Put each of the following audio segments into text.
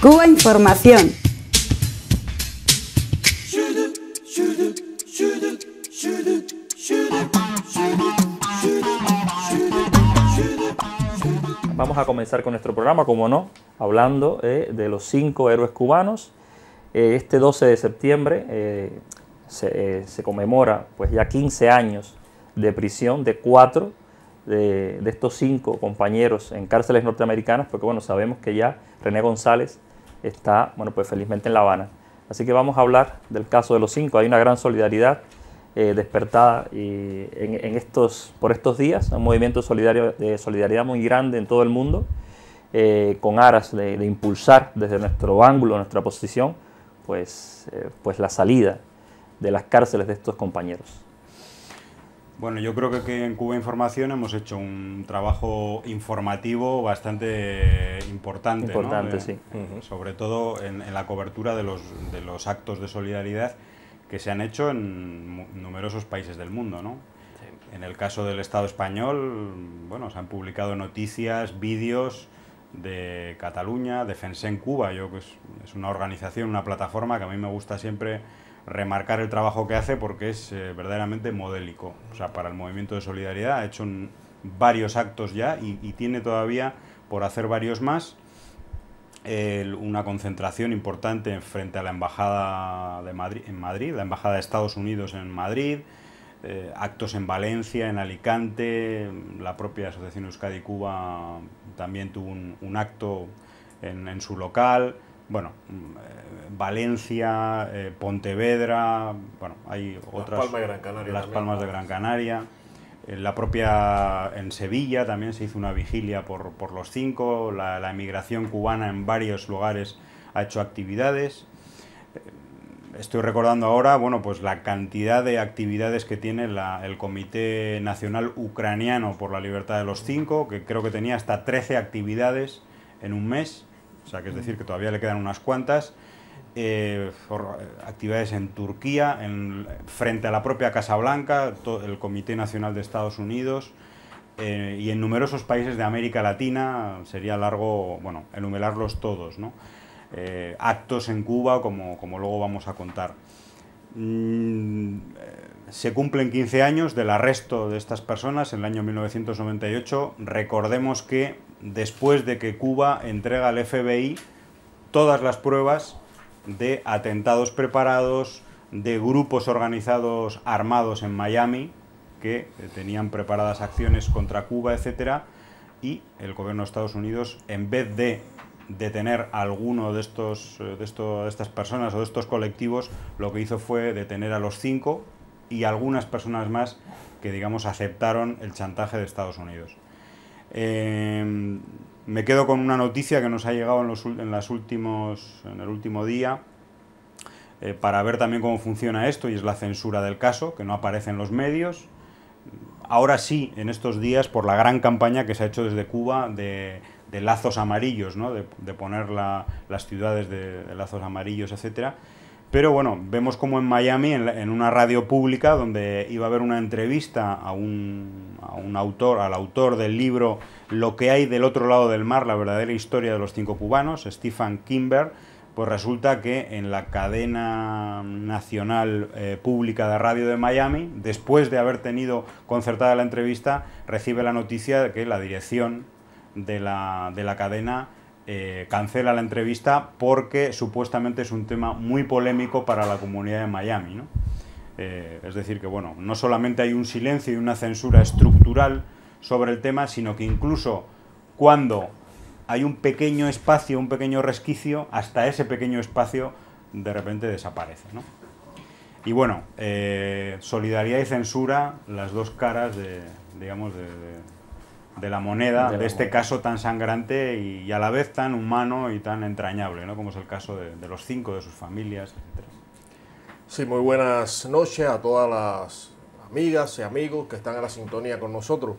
Cuba Información. Vamos a comenzar con nuestro programa, como no, hablando eh, de los cinco héroes cubanos. Eh, este 12 de septiembre eh, se, conmemora pues ya 15 años de prisión de cuatro de, de estos cinco compañeros en cárceles norteamericanas, porque bueno, sabemos que ya René González está, bueno, pues felizmente en La Habana. Así que vamos a hablar del caso de los cinco. Hay una gran solidaridad eh, despertada y en, estos, por estos días, un movimiento de solidaridad muy grande en todo el mundo, eh, con aras de, impulsar desde nuestro ángulo, nuestra posición, pues, eh, pues la salida de las cárceles de estos compañeros. Bueno, yo creo que, en Cuba Información hemos hecho un trabajo informativo bastante importante. Importante, eh, sí. Sobre todo en, la cobertura de los, de los actos de solidaridad que se han hecho en numerosos países del mundo, En el caso del Estado español, bueno, se han publicado noticias, vídeos de Cataluña, defensa en Cuba, yo que es una organización, una plataforma que a mí me gusta siempre remarcar el trabajo que hace porque es eh, verdaderamente modélico. O sea, para el movimiento de solidaridad ha hecho varios actos ya y, tiene todavía por hacer varios más una concentración importante frente a la embajada de Madrid, en Madrid, la embajada de Estados Unidos en Madrid, eh, actos en Valencia, en Alicante, la propia asociación Euskadi Cuba también tuvo un, acto en, en su local bueno, mm, eh, Valencia, eh, Pontevedra, bueno, hay otras... Las Palmas de Gran Canaria. Las Palmas de Gran Canaria. En eh, la propia, en Sevilla también se hizo una vigilia por, los cinco, la, emigración cubana en varios lugares ha hecho actividades. Estoy recordando ahora, bueno, pues la cantidad de actividades que tiene el Comité Nacional Ucraniano por la Libertad de los Cinco, que creo que tenía hasta 13 actividades en un mes o sea, que es decir, que todavía le quedan unas cuantas. Eh, eh, actividades en Turquía, frente a la propia Casa Blanca, el Comité Nacional de Estados Unidos eh, y en numerosos países de América Latina, sería largo bueno, enumerarlos todos, actos en Cuba, como, luego vamos a contar. Mm, se cumplen 15 años del arresto de estas personas en el año 1998. Recordemos que después de que Cuba entrega al FBI todas las pruebas de atentados preparados, de grupos organizados armados en Miami que tenían preparadas acciones contra Cuba, etc. y el gobierno de Estados Unidos en vez de detener a alguno eh, de estas personas o de estos colectivos, lo que hizo fue detener a los cinco y algunas personas más que digamos aceptaron el chantaje de Estados Unidos. Em, me quedo con una noticia que nos ha llegado en, los, últimos, en el último día eh, para ver también cómo funciona esto y es la censura del caso, que no aparece en los medios. Ahora sí, en estos días, por la gran campaña que se ha hecho desde Cuba de, lazos amarillos, ¿no? de, poner las ciudades de, de lazos amarillos, etcétera pero bueno, vemos como en Miami, en, una radio pública, donde iba a haber una entrevista a un, a un, autor, al autor del libro Lo que hay del otro lado del mar, la verdadera historia de los cinco cubanos, Stephen Kimber, pues resulta que en la cadena nacional eh, pública de radio de Miami, después de haber tenido concertada la entrevista, recibe la noticia de que la dirección de la, de la cadena eh, cancela la entrevista porque supuestamente es un tema muy polémico para la comunidad de Miami. Eh, es decir, que bueno, no solamente hay un silencio y una censura estructural sobre el tema, sino que incluso cuando hay un pequeño espacio, un pequeño resquicio, hasta ese pequeño espacio de repente desaparece. Y bueno, eh, solidaridad y censura, las dos caras de, digamos, de de la moneda, de, este caso tan sangrante y, a la vez tan humano y tan entrañable, como es el caso de, los cinco, de sus familias, Sí, muy buenas noches a todas las amigas y amigos que están en la sintonía con nosotros.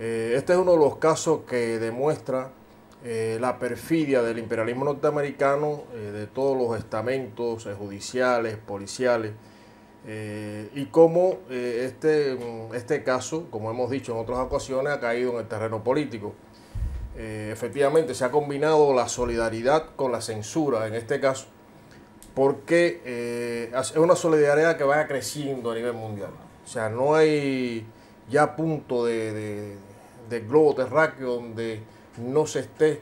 Eh, este es uno de los casos que demuestra eh, la perfidia del imperialismo norteamericano, eh, de todos los estamentos judiciales, policiales, eh, y cómo eh, este, este caso, como hemos dicho en otras ocasiones, ha caído en el terreno político. Eh, efectivamente, se ha combinado la solidaridad con la censura en este caso, porque es una solidaridad que vaya creciendo a nivel mundial. O sea, no hay ya punto de, de globo terráqueo donde no se esté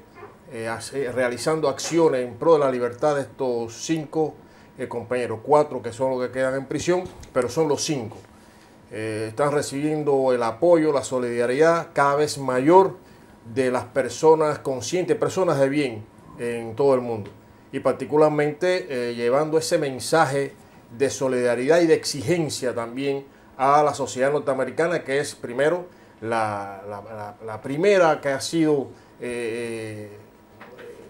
realizando acciones en pro de la libertad de estos cinco ...el compañero, cuatro que son los que quedan en prisión, pero son los cinco. Eh, están recibiendo el apoyo, la solidaridad cada vez mayor de las personas conscientes, personas de bien en todo el mundo. Y particularmente eh, llevando ese mensaje de solidaridad y de exigencia también a la sociedad norteamericana, que es primero la, primera que ha sido eh,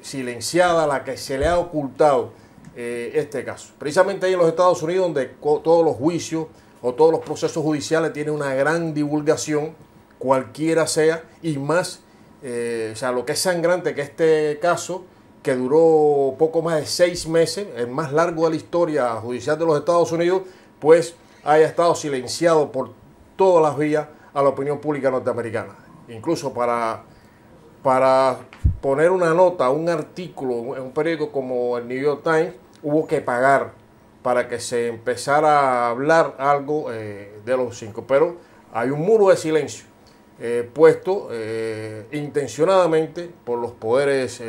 silenciada, la que se le ha ocultado eh, este caso. Precisamente ahí en los Estados Unidos, donde todos los juicios o todos los procesos judiciales tienen una gran divulgación, cualquiera sea, y más, eh, o sea, lo que es sangrante que este caso, que duró poco más de seis meses, el más largo de la historia judicial de los Estados Unidos, pues haya estado silenciado por todas las vías a la opinión pública norteamericana. Incluso para, para poner una nota, un artículo en un periódico como el New York Times, hubo que pagar para que se empezara a hablar algo eh, de los cinco. Pero hay un muro de silencio eh, puesto eh, intencionadamente por los poderes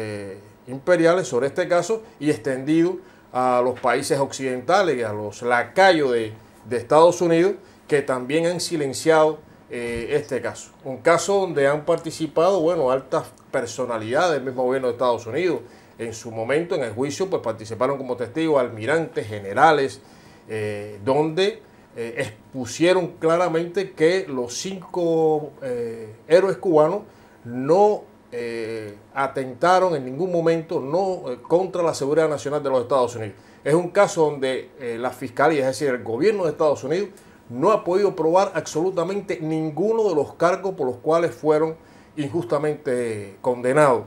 imperiales sobre este caso y extendido a los países occidentales y a los lacayos de, de Estados Unidos que también han silenciado este caso. Un caso donde han participado, bueno, altas personalidades del mismo gobierno de Estados Unidos, en su momento, en el juicio, pues participaron como testigos almirantes, generales, eh, donde eh, expusieron claramente que los cinco eh, héroes cubanos no atentaron en ningún momento no, contra la seguridad nacional de los Estados Unidos. Es un caso donde la fiscalía, es decir, el gobierno de Estados Unidos, no ha podido probar absolutamente ninguno de los cargos por los cuales fueron injustamente condenados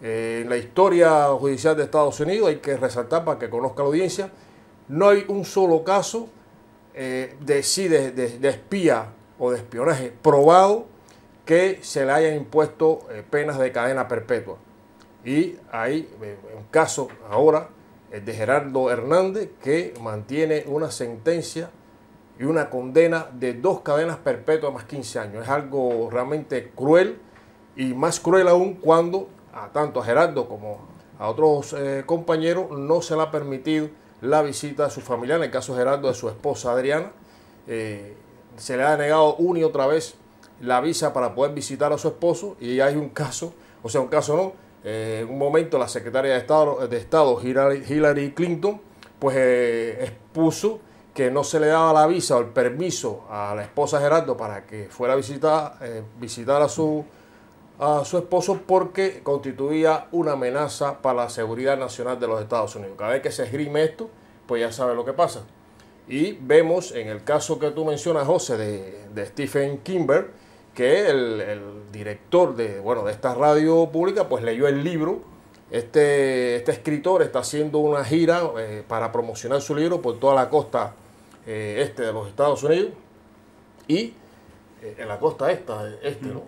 en la historia judicial de Estados Unidos, hay que resaltar para que conozca la audiencia, no hay un solo caso eh, de, espía o de espionaje probado que se le hayan impuesto eh, penas de cadena perpetua. Y hay eh, un caso ahora de Gerardo Hernández que mantiene una sentencia y una condena de dos cadenas perpetuas más 15 años. Es algo realmente cruel y más cruel aún cuando tanto a Gerardo como a otros eh, compañeros, no se le ha permitido la visita a su familia, en el caso de Gerardo, de su esposa Adriana. Eh, se le ha negado una y otra vez la visa para poder visitar a su esposo y hay un caso, o sea, un caso no, eh, en un momento la secretaria de Estado, de Estado Hillary, Clinton, pues expuso que no se le daba la visa o el permiso a la esposa Gerardo para que fuera a visitar, visitar a su a su esposo porque constituía una amenaza para la seguridad nacional de los Estados Unidos. Cada vez que se esgrime esto, pues ya sabe lo que pasa. Y vemos en el caso que tú mencionas, José, de, Stephen Kimber, que el, director de, bueno, de esta radio pública, pues leyó el libro. Este, este escritor está haciendo una gira eh, para promocionar su libro por toda la costa eh, este de los Estados Unidos y eh, en la costa esta, este, ¿no?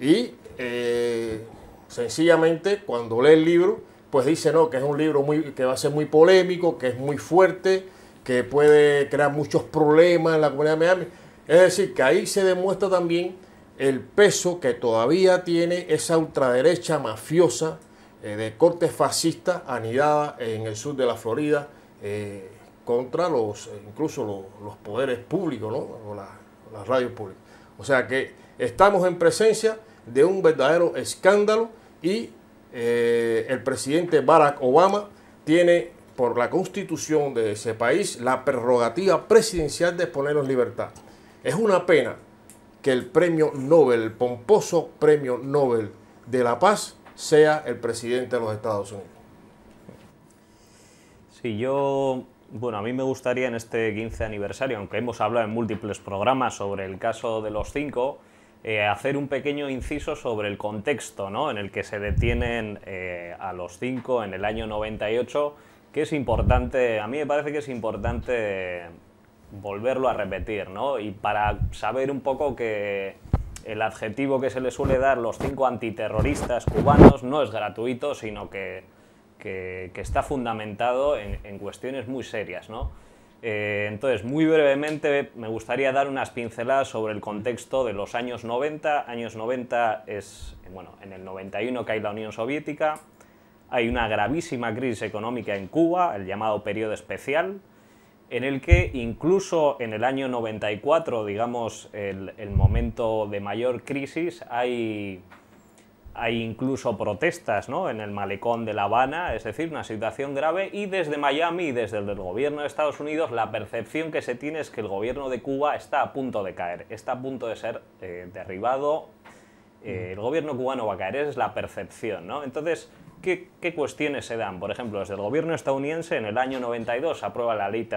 Y eh, sencillamente cuando lee el libro, pues dice no, que es un libro muy, que va a ser muy polémico, que es muy fuerte, que puede crear muchos problemas en la comunidad de Miami. Es decir, que ahí se demuestra también el peso que todavía tiene esa ultraderecha mafiosa eh, de corte fascista anidada en el sur de la Florida eh, contra los incluso los, poderes públicos, ¿no? O las radios públicas. O sea que estamos en presencia de un verdadero escándalo y eh, el presidente Barack Obama tiene por la constitución de ese país la prerrogativa presidencial de en libertad. Es una pena que el premio Nobel, el pomposo premio Nobel de la paz, sea el presidente de los Estados Unidos. Si yo bueno, a mí me gustaría en este 15 aniversario, aunque hemos hablado en múltiples programas sobre el caso de los cinco, eh, hacer un pequeño inciso sobre el contexto ¿no? en el que se detienen eh, a los cinco en el año 98, que es importante, a mí me parece que es importante volverlo a repetir, ¿no? Y para saber un poco que el adjetivo que se le suele dar los cinco antiterroristas cubanos no es gratuito, sino que que, está fundamentado en, cuestiones muy serias, ¿no? Eh, entonces, muy brevemente me gustaría dar unas pinceladas sobre el contexto de los años 90. Años 90 es, bueno, en el 91 cae la Unión Soviética, hay una gravísima crisis económica en Cuba, el llamado periodo especial, en el que incluso en el año 94, digamos, el, el momento de mayor crisis, hay hay incluso protestas ¿no? en el malecón de La Habana, es decir, una situación grave. Y desde Miami desde el gobierno de Estados Unidos, la percepción que se tiene es que el gobierno de Cuba está a punto de caer, está a punto de ser eh, derribado. Eh, mm. el gobierno cubano va a caer, esa es la percepción. Entonces, ¿Qué, cuestiones se dan? Por ejemplo, desde el gobierno estadounidense en el año 92 aprueba la ley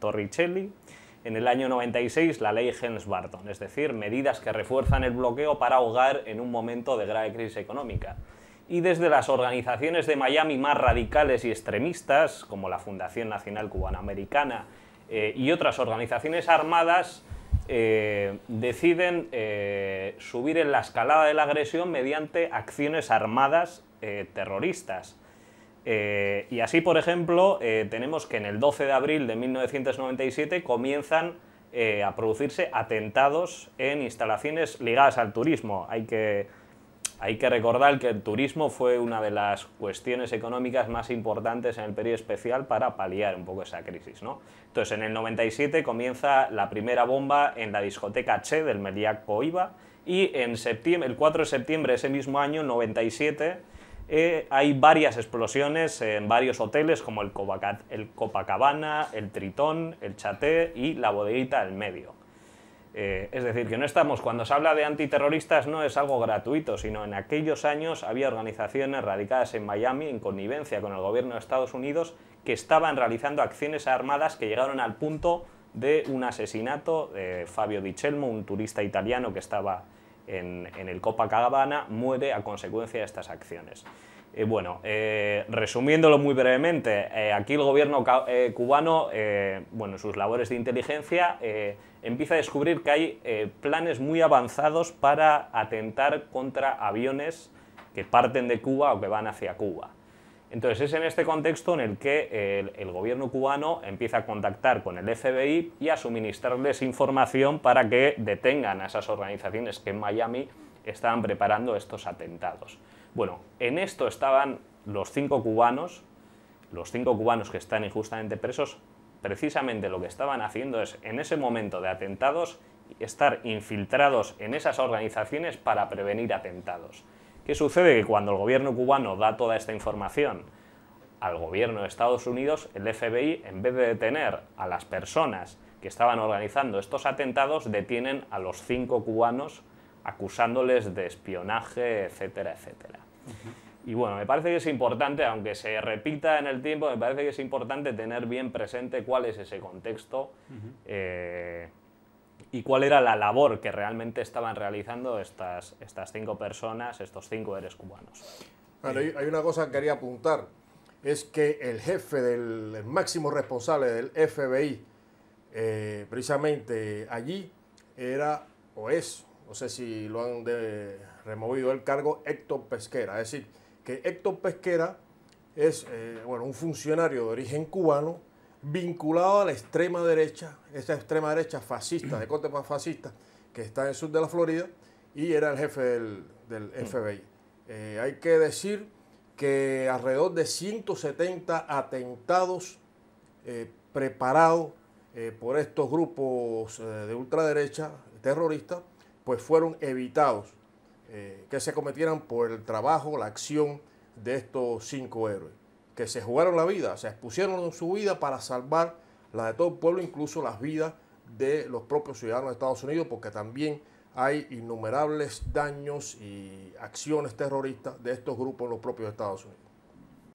Torricelli, en el año 96 la ley Helms-Barton, es decir, medidas que refuerzan el bloqueo para ahogar en un momento de grave crisis económica. Y desde las organizaciones de Miami más radicales y extremistas, como la Fundación Nacional Cubanoamericana Americana eh, y otras organizaciones armadas, eh, deciden eh, subir en la escalada de la agresión mediante acciones armadas terroristas. Eh, y así, por ejemplo, eh, tenemos que en el 12 de abril de 1997 comienzan eh, a producirse atentados en instalaciones ligadas al turismo. Hay que, hay que recordar que el turismo fue una de las cuestiones económicas más importantes en el periodo especial para paliar un poco esa crisis. ¿no? Entonces, en el 97 comienza la primera bomba en la discoteca Che del Meliac Coiba y en septiembre, el 4 de septiembre de ese mismo año, 97, eh, hay varias explosiones en varios hoteles como el, el, Copacabana, el Tritón, el Chaté y la bodeguita del medio. Eh, es decir, que no estamos, cuando se habla de antiterroristas no es algo gratuito, sino en aquellos años había organizaciones radicadas en Miami en connivencia con el gobierno de Estados Unidos que estaban realizando acciones armadas que llegaron al punto de un asesinato de Fabio Dichelmo, un turista italiano que estaba en, el el Copacabana muere a consecuencia de estas acciones. Eh, bueno, eh, resumiéndolo muy brevemente, eh, aquí el gobierno cubano, bueno, en sus labores de inteligencia, empieza a descubrir que hay planes muy avanzados para atentar contra aviones que parten de Cuba o que van hacia Cuba. Entonces es en este contexto en el que el, gobierno cubano empieza a contactar con el FBI y a suministrarles información para que detengan a esas organizaciones que en Miami estaban preparando estos atentados. Bueno, en esto estaban los cinco cubanos, los cinco cubanos que están injustamente presos, precisamente lo que estaban haciendo es en ese momento de atentados estar infiltrados en esas organizaciones para prevenir atentados. ¿Qué sucede? Que cuando el gobierno cubano da toda esta información al gobierno de Estados Unidos, el FBI, en vez de detener a las personas que estaban organizando estos atentados, detienen a los cinco cubanos acusándoles de espionaje, etcétera, etcétera. Y bueno, me parece que es importante, aunque se repita en el tiempo, me parece que es importante tener bien presente cuál es ese contexto y cuál era la labor que realmente estaban realizando estas, estas cinco personas, estos cinco eres cubanos. hay una cosa que quería apuntar, es que el jefe del máximo responsable del FBI, eh, precisamente allí, era o es, no sé si lo han removido el cargo, Héctor Pesquera. Es decir, que Héctor Pesquera es eh, bueno, un funcionario de origen cubano vinculado a la extrema derecha, esa extrema derecha fascista, de corte más fascista, que está en el sur de la Florida, y era el jefe del, mm. FBI. Eh, hay que decir que alrededor de 170 atentados eh, preparados eh, por estos grupos de ultraderecha terroristas, pues fueron evitados que se cometieran por el trabajo, la acción de estos cinco héroes que se jugaron la vida, se expusieron su vida para salvar la de todo el pueblo, incluso las vidas de los propios ciudadanos de Estados Unidos, porque también hay innumerables daños y acciones terroristas de estos grupos en los propios Estados Unidos.